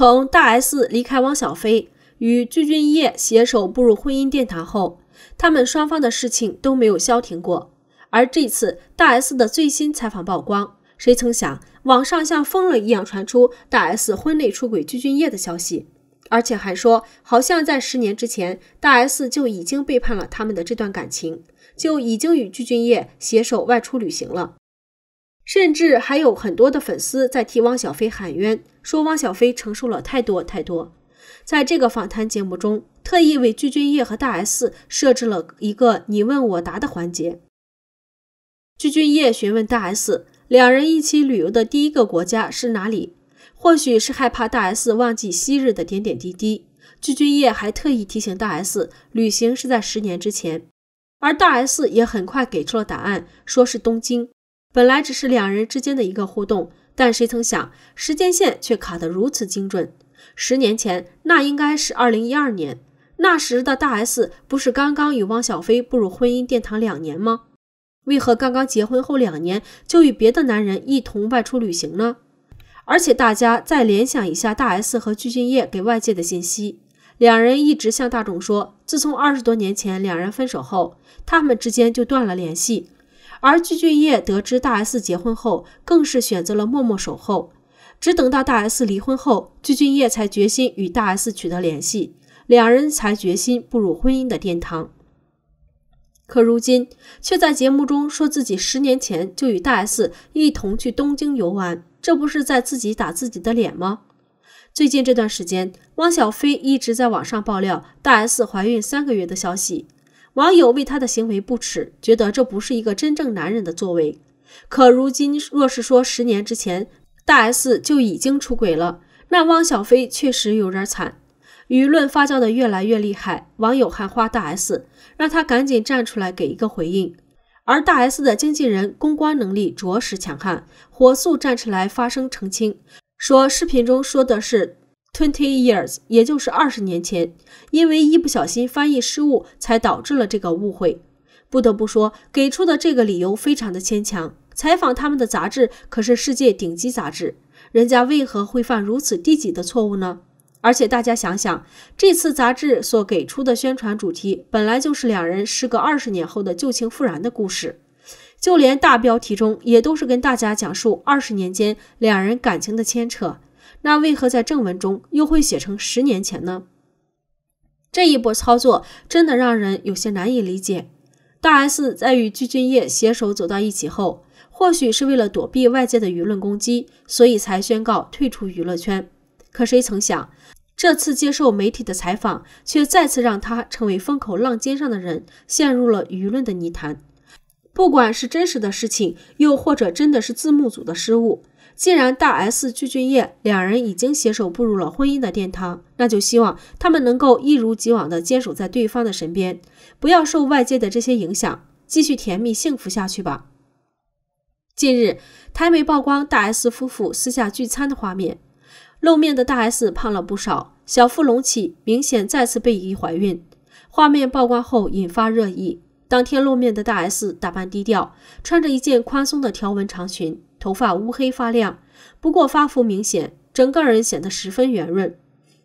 从大 S 离开汪小菲，与具俊晔携手步入婚姻殿堂后，他们双方的事情都没有消停过。而这次大 S 的最新采访曝光，谁曾想，网上像疯了一样传出大 S 婚内出轨具俊晔的消息，而且还说好像在十年之前，大 S 就已经背叛了他们的这段感情，就已经与具俊晔携手外出旅行了。甚至还有很多的粉丝在替汪小菲喊冤，说汪小菲承受了太多太多。在这个访谈节目中，特意为鞠婧祎和大 S 设置了一个你问我答的环节。鞠婧祎询问大 S，两人一起旅游的第一个国家是哪里？或许是害怕大 S 忘记昔日的点点滴滴，鞠婧祎还特意提醒大 S，旅行是在十年之前。而大 S 也很快给出了答案，说是东京。本来只是两人之间的一个互动，但谁曾想时间线却卡得如此精准？十年前，那应该是二零一二年，那时的大 S 不是刚刚与汪小菲步入婚姻殿堂两年吗？为何刚刚结婚后两年就与别的男人一同外出旅行呢？而且大家再联想一下，大 S 和具俊晔给外界的信息，两人一直向大众说，自从二十多年前两人分手后，他们之间就断了联系。而具俊晔得知大 S 结婚后，更是选择了默默守候，只等到大 S 离婚后，具俊晔才决心与大 S 取得联系，两人才决心步入婚姻的殿堂。可如今却在节目中说自己十年前就与大 S 一同去东京游玩，这不是在自己打自己的脸吗？最近这段时间，汪小菲一直在网上爆料大 S 怀孕三个月的消息。网友为他的行为不耻，觉得这不是一个真正男人的作为。可如今若是说十年之前大 S 就已经出轨了，那汪小菲确实有点惨。舆论发酵的越来越厉害，网友喊话大 S，让他赶紧站出来给一个回应。而大 S 的经纪人公关能力着实强悍，火速站出来发声澄清，说视频中说的是。Twenty years，也就是二十年前，因为一不小心翻译失误，才导致了这个误会。不得不说，给出的这个理由非常的牵强。采访他们的杂志可是世界顶级杂志，人家为何会犯如此低级的错误呢？而且大家想想，这次杂志所给出的宣传主题，本来就是两人时隔二十年后的旧情复燃的故事，就连大标题中也都是跟大家讲述二十年间两人感情的牵扯。那为何在正文中又会写成十年前呢？这一波操作真的让人有些难以理解。大 S 在与具俊晔携手走到一起后，或许是为了躲避外界的舆论攻击，所以才宣告退出娱乐圈。可谁曾想，这次接受媒体的采访，却再次让他成为风口浪尖上的人，陷入了舆论的泥潭。不管是真实的事情，又或者真的是字幕组的失误。既然大 S、具俊晔两人已经携手步入了婚姻的殿堂，那就希望他们能够一如既往的坚守在对方的身边，不要受外界的这些影响，继续甜蜜幸福下去吧。近日，台媒曝光大 S 夫妇私下聚餐的画面，露面的大 S 胖了不少，小腹隆起明显，再次被疑怀孕。画面曝光后引发热议。当天露面的大 S 打扮低调，穿着一件宽松的条纹长裙。头发乌黑发亮，不过发福明显，整个人显得十分圆润。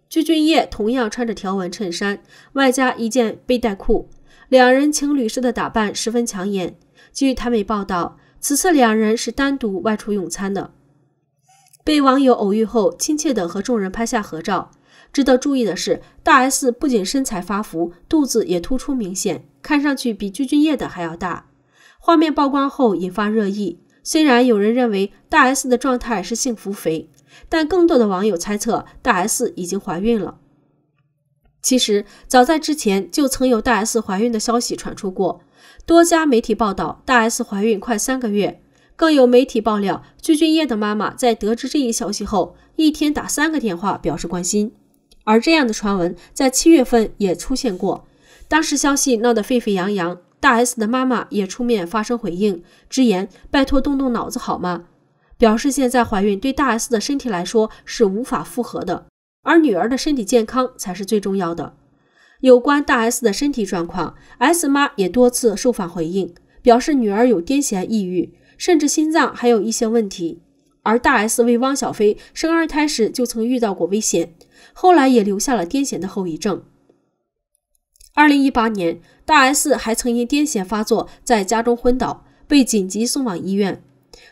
鞠俊晔同样穿着条纹衬衫，外加一件背带裤，两人情侣式的打扮十分抢眼。据台媒报道，此次两人是单独外出用餐的。被网友偶遇后，亲切地和众人拍下合照。值得注意的是，大 S 不仅身材发福，肚子也突出明显，看上去比鞠俊晔的还要大。画面曝光后引发热议。虽然有人认为大 S 的状态是幸福肥，但更多的网友猜测大 S 已经怀孕了。其实早在之前就曾有大 S 怀孕的消息传出过，多家媒体报道大 S 怀孕快三个月，更有媒体爆料具俊烨的妈妈在得知这一消息后，一天打三个电话表示关心。而这样的传闻在七月份也出现过，当时消息闹得沸沸扬扬。大 S 的妈妈也出面发声回应，直言：“拜托动动脑子好吗？”表示现在怀孕对大 S 的身体来说是无法复合的，而女儿的身体健康才是最重要的。有关大 S 的身体状况，S 妈也多次受访回应，表示女儿有癫痫、抑郁，甚至心脏还有一些问题。而大 S 为汪小菲生二胎时就曾遇到过危险，后来也留下了癫痫的后遗症。二零一八年，大 S 还曾因癫痫发作在家中昏倒，被紧急送往医院。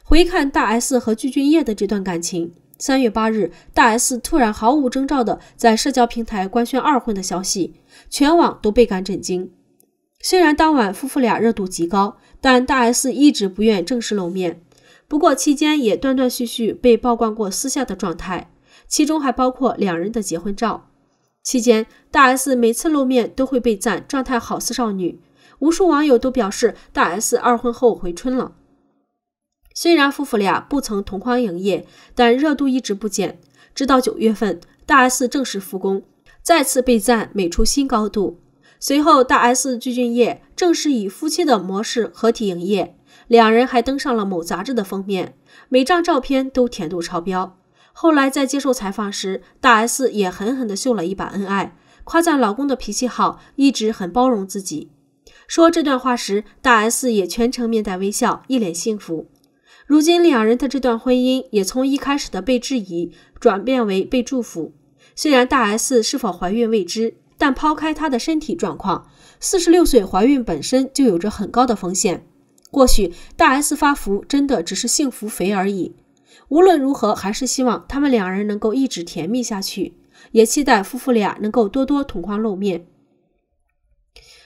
回看大 S 和具俊晔的这段感情，三月八日，大 S 突然毫无征兆地在社交平台官宣二婚的消息，全网都倍感震惊。虽然当晚夫妇俩热度极高，但大 S 一直不愿正式露面。不过期间也断断续续被曝光过私下的状态，其中还包括两人的结婚照。期间，大 S 每次露面都会被赞，状态好似少女。无数网友都表示，大 S 二婚后回春了。虽然夫妇俩不曾同框营业，但热度一直不减。直到九月份，大 S 正式复工，再次被赞美出新高度。随后，大 S 与具俊晔正式以夫妻的模式合体营业，两人还登上了某杂志的封面，每张照片都甜度超标。后来在接受采访时，大 S 也狠狠地秀了一把恩爱，夸赞老公的脾气好，一直很包容自己。说这段话时，大 S 也全程面带微笑，一脸幸福。如今两人的这段婚姻也从一开始的被质疑，转变为被祝福。虽然大 S 是否怀孕未知，但抛开她的身体状况，四十六岁怀孕本身就有着很高的风险。或许大 S 发福真的只是幸福肥而已。无论如何，还是希望他们两人能够一直甜蜜下去，也期待夫妇俩能够多多同框露面。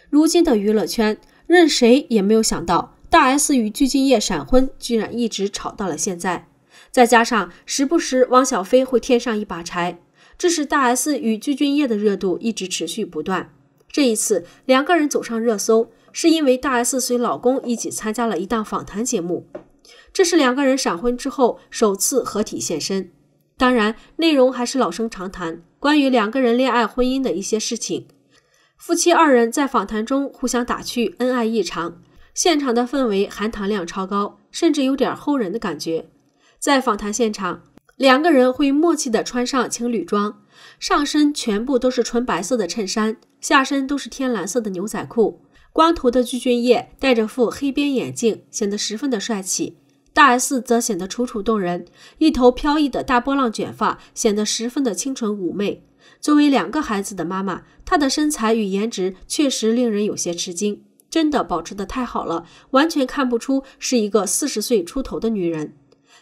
如今的娱乐圈，任谁也没有想到，大 S 与鞠婧祎闪婚居然一直吵到了现在，再加上时不时汪小菲会添上一把柴，致使大 S 与鞠婧祎的热度一直持续不断。这一次，两个人走上热搜，是因为大 S 随老公一起参加了一档访谈节目。这是两个人闪婚之后首次合体现身，当然内容还是老生常谈，关于两个人恋爱婚姻的一些事情。夫妻二人在访谈中互相打趣，恩爱异常，现场的氛围含糖量超高，甚至有点齁人的感觉。在访谈现场，两个人会默契地穿上情侣装，上身全部都是纯白色的衬衫，下身都是天蓝色的牛仔裤。光头的具俊晔戴着副黑边眼镜，显得十分的帅气；大 S 则显得楚楚动人，一头飘逸的大波浪卷发显得十分的清纯妩媚。作为两个孩子的妈妈，她的身材与颜值确实令人有些吃惊，真的保持的太好了，完全看不出是一个四十岁出头的女人。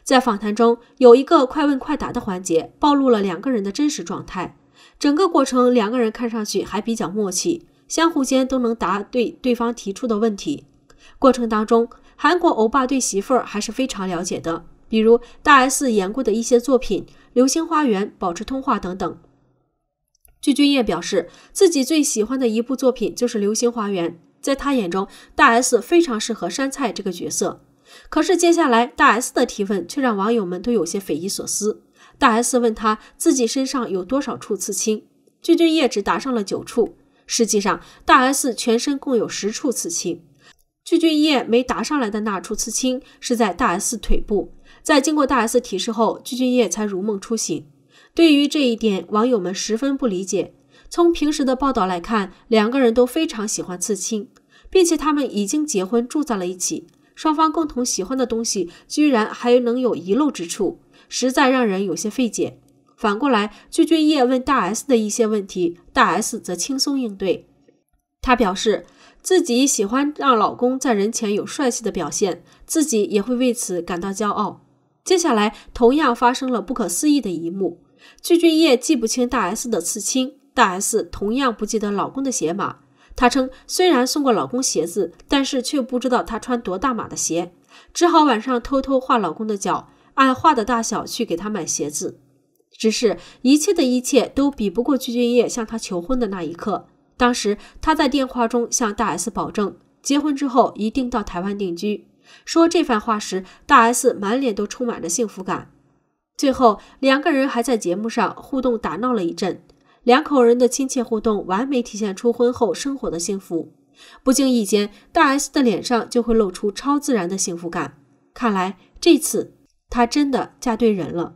在访谈中有一个快问快答的环节，暴露了两个人的真实状态。整个过程，两个人看上去还比较默契。相互间都能答对对方提出的问题，过程当中，韩国欧巴对媳妇儿还是非常了解的，比如大 S 演过的一些作品《流星花园》《保持通话》等等。具俊晔表示自己最喜欢的一部作品就是《流星花园》，在他眼中，大 S 非常适合杉菜这个角色。可是接下来大 S 的提问却让网友们都有些匪夷所思，大 S 问他自己身上有多少处刺青，具俊晔只答上了九处。实际上，大 S 全身共有十处刺青，鞠俊晔没答上来的那处刺青是在大 S 腿部。在经过大 S 提示后，鞠俊晔才如梦初醒。对于这一点，网友们十分不理解。从平时的报道来看，两个人都非常喜欢刺青，并且他们已经结婚，住在了一起。双方共同喜欢的东西，居然还能有遗漏之处，实在让人有些费解。反过来，具俊晔问大 S 的一些问题，大 S 则轻松应对。她表示自己喜欢让老公在人前有帅气的表现，自己也会为此感到骄傲。接下来同样发生了不可思议的一幕，具俊晔记不清大 S 的刺青，大 S 同样不记得老公的鞋码。他称虽然送过老公鞋子，但是却不知道他穿多大码的鞋，只好晚上偷偷画老公的脚，按画的大小去给他买鞋子。只是，一切的一切都比不过鞠婧祎向他求婚的那一刻。当时他在电话中向大 S 保证，结婚之后一定到台湾定居。说这番话时，大 S 满脸都充满了幸福感。最后，两个人还在节目上互动打闹了一阵，两口人的亲切互动完美体现出婚后生活的幸福。不经意间，大 S 的脸上就会露出超自然的幸福感。看来这次她真的嫁对人了。